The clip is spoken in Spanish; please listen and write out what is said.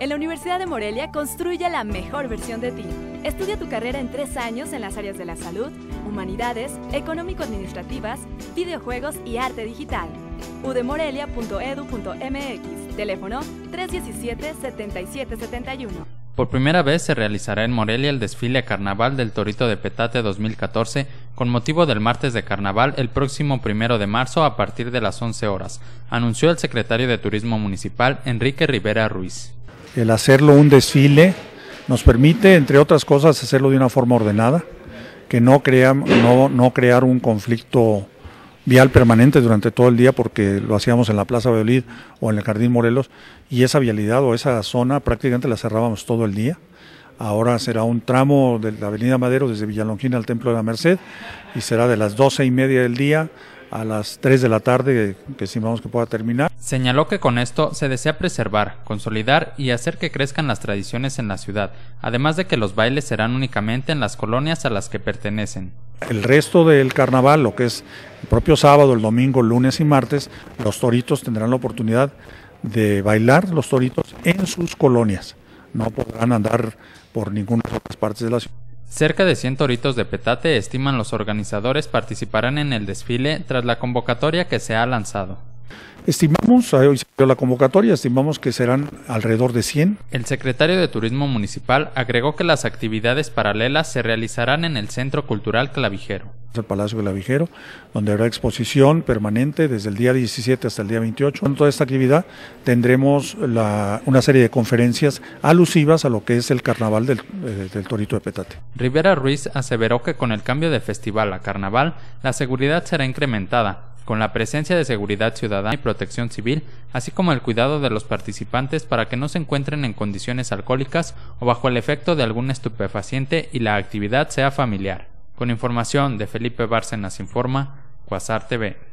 En la Universidad de Morelia construye la mejor versión de ti. Estudia tu carrera en tres años en las áreas de la salud, humanidades, económico-administrativas, videojuegos y arte digital. udemorelia.edu.mx Teléfono 317-7771. Por primera vez se realizará en Morelia el desfile Carnaval del Torito de Petate 2014 con motivo del martes de Carnaval el próximo primero de marzo a partir de las 11 horas, anunció el secretario de Turismo Municipal Enrique Rivera Ruiz el hacerlo un desfile nos permite, entre otras cosas, hacerlo de una forma ordenada, que no, crea, no, no crear un conflicto vial permanente durante todo el día porque lo hacíamos en la Plaza Olive o en el Jardín Morelos y esa vialidad o esa zona prácticamente la cerrábamos todo el día. Ahora será un tramo de la Avenida Madero desde Villalongina al Templo de la Merced y será de las doce y media del día a las 3 de la tarde, que vamos que pueda terminar. Señaló que con esto se desea preservar, consolidar y hacer que crezcan las tradiciones en la ciudad, además de que los bailes serán únicamente en las colonias a las que pertenecen. El resto del carnaval, lo que es el propio sábado, el domingo, lunes y martes, los toritos tendrán la oportunidad de bailar los toritos en sus colonias. No podrán andar por ninguna de las partes de la ciudad. Cerca de 100 toritos de petate, estiman los organizadores, participarán en el desfile tras la convocatoria que se ha lanzado. Estimamos, hoy la convocatoria, estimamos que serán alrededor de 100. El secretario de Turismo Municipal agregó que las actividades paralelas se realizarán en el Centro Cultural Clavijero. El Palacio Clavijero, donde habrá exposición permanente desde el día 17 hasta el día 28. En toda esta actividad tendremos una serie de conferencias alusivas a lo que es el carnaval del, eh, del Torito de Petate. Rivera Ruiz aseveró que con el cambio de festival a carnaval, la seguridad será incrementada con la presencia de seguridad ciudadana y protección civil, así como el cuidado de los participantes para que no se encuentren en condiciones alcohólicas o bajo el efecto de algún estupefaciente y la actividad sea familiar. Con información de Felipe Bárcenas Informa, Quasar TV.